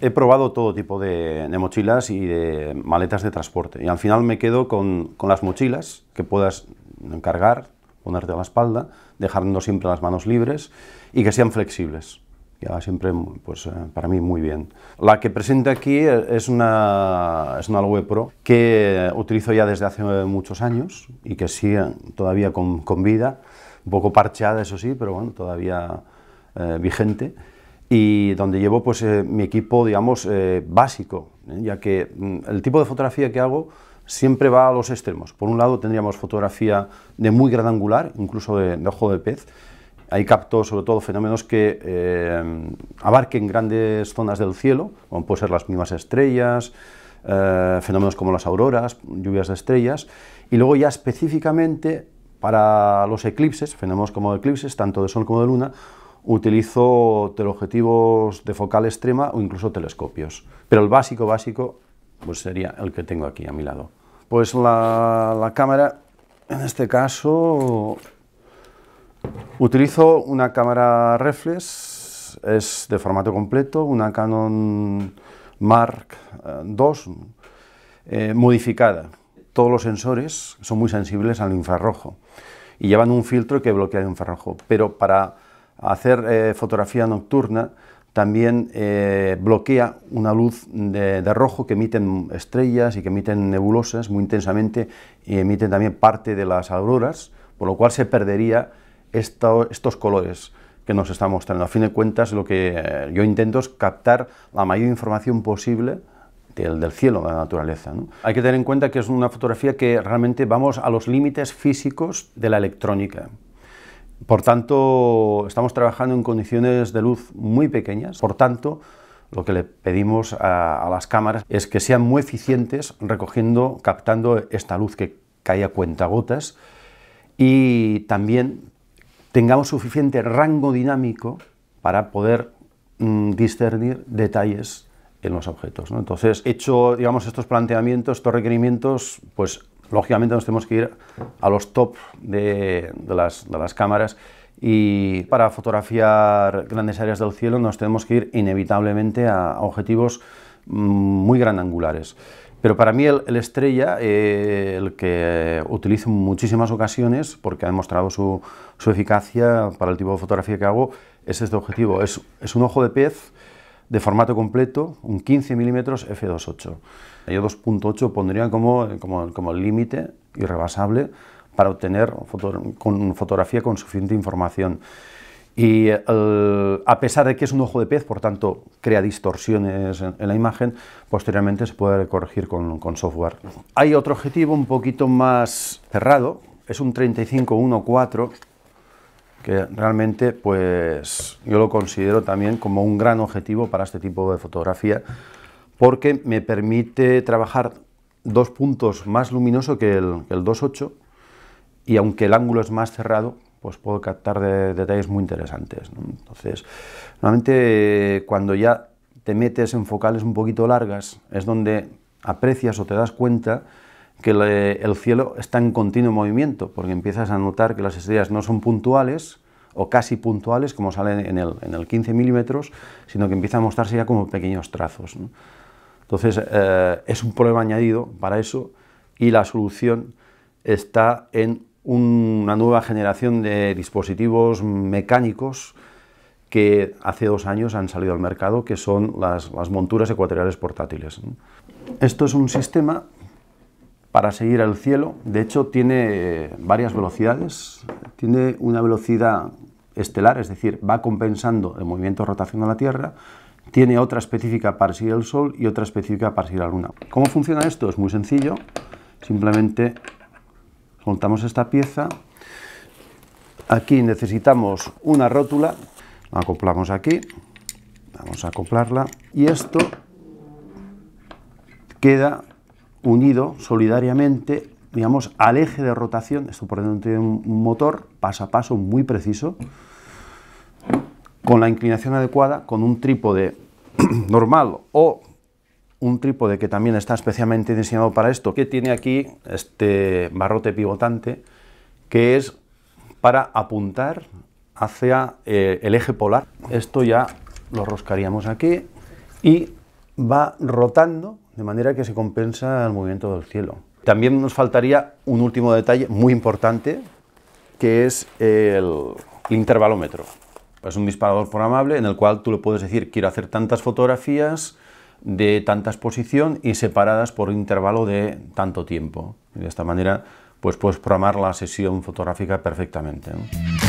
he probado todo tipo de, mochilas y de maletas de transporte. Y al final me quedo con, las mochilas que puedas cargar, ponerte a la espalda, dejando siempre las manos libres y que sean flexibles. Ya siempre, pues eh, para mí muy bien. La que presento aquí eh, es una, es una Pro que utilizo ya desde hace muchos años y que sigue todavía con, vida, un poco parcheada eso sí, pero bueno, todavía eh, vigente y donde llevo pues, eh, mi equipo, digamos, eh, básico, ¿eh? ya que mm, el tipo de fotografía que hago siempre va a los extremos. Por un lado tendríamos fotografía de muy gran angular, incluso de, ojo de pez. Ahí capto sobre todo fenómenos que abarquen grandes zonas del cielo, como pueden ser las mismas estrellas, fenómenos como las auroras, lluvias de estrellas, y luego ya específicamente para los eclipses, fenómenos como eclipses, tanto de sol como de luna, utilizo teleobjetivos de focal extrema o incluso telescopios. Pero el básico, básico, pues sería el que tengo aquí a mi lado. Pues la, cámara, en este caso, utilizo una cámara reflex, es de formato completo, una Canon Mark II, eh, eh, modificada. Todos los sensores son muy sensibles al infrarrojo y llevan un filtro que bloquea el infrarrojo, pero para hacer eh, fotografía nocturna también eh, bloquea una luz de, rojo que emiten estrellas y que emiten nebulosas muy intensamente y emiten también parte de las auroras, por lo cual se perdería estos colores que nos está mostrando. A fin de cuentas, lo que yo intento es captar la mayor información posible del, cielo, de la naturaleza. Hay que tener en cuenta que es una fotografía que realmente vamos a los límites físicos de la electrónica. Por tanto, estamos trabajando en condiciones de luz muy pequeñas. Por tanto, lo que le pedimos a, las cámaras es que sean muy eficientes recogiendo, captando esta luz que cae a cuentagotas y también tengamos suficiente rango dinámico para poder mm, discernir detalles en los objetos. Entonces, hecho digamos, estos planteamientos, estos requerimientos, pues Lógicamente nos tenemos que ir a los top de, las, cámaras y para fotografiar grandes áreas del cielo nos tenemos que ir inevitablemente a objetivos mm, muy gran Pero para mí el, estrella, eh, el que utilizo en muchísimas ocasiones, porque ha demostrado su, eficacia para el tipo de fotografía que hago, es este objetivo. es un ojo de pez de formato completo, un 15 mm f2.8. Yo 2.8 pondría como, como, como límite irrebasable para obtener con fotografía con suficiente información. Y a pesar de que es un ojo de pez, por tanto, crea distorsiones en, la imagen, posteriormente se puede corregir con, software. Hay otro objetivo un poquito más cerrado, es un 35 que realmente pues yo lo considero también como un gran objetivo para este tipo de fotografía porque me permite trabajar dos puntos más luminoso que el, 2.8 y aunque el ángulo es más cerrado pues puedo captar detalles muy interesantes. Entonces, normalmente cuando ya te metes en focales un poquito largas es donde aprecias o te das cuenta que el cielo está en continuo movimiento, porque empiezas a notar que las estrellas no son puntuales o casi puntuales, como salen en el, en el 15 milímetros, sino que empiezan a mostrarse ya como pequeños trazos. Entonces, eh, es un problema añadido para eso y la solución está en una nueva generación de dispositivos mecánicos que hace dos años han salido al mercado, que son las, las monturas ecuatoriales portátiles. Esto es un sistema para seguir al cielo. De hecho, tiene eh, varias velocidades. Tiene una velocidad estelar, es decir, va compensando el movimiento de rotación de la Tierra. Tiene otra específica para seguir el Sol y otra específica para seguir la Luna. ¿Cómo funciona esto? Es muy sencillo. Simplemente soltamos esta pieza. Aquí necesitamos una rótula. La acoplamos aquí. Vamos a acoplarla. Y esto queda unido solidariamente, digamos, al eje de rotación, esto por dentro tiene un motor, paso a paso, muy preciso, con la inclinación adecuada, con un trípode normal o un trípode que también está especialmente diseñado para esto, que tiene aquí este barrote pivotante, que es para apuntar hacia eh, el eje polar. Esto ya lo roscaríamos aquí y va rotando de manera que se compensa el movimiento del cielo. También nos faltaría un último detalle muy importante, que es el, intervalómetro. Es un disparador programable en el cual tú le puedes decir, quiero hacer tantas fotografías de tanta exposición y separadas por intervalo de tanto tiempo. de esta manera pues puedes programar la sesión fotográfica perfectamente.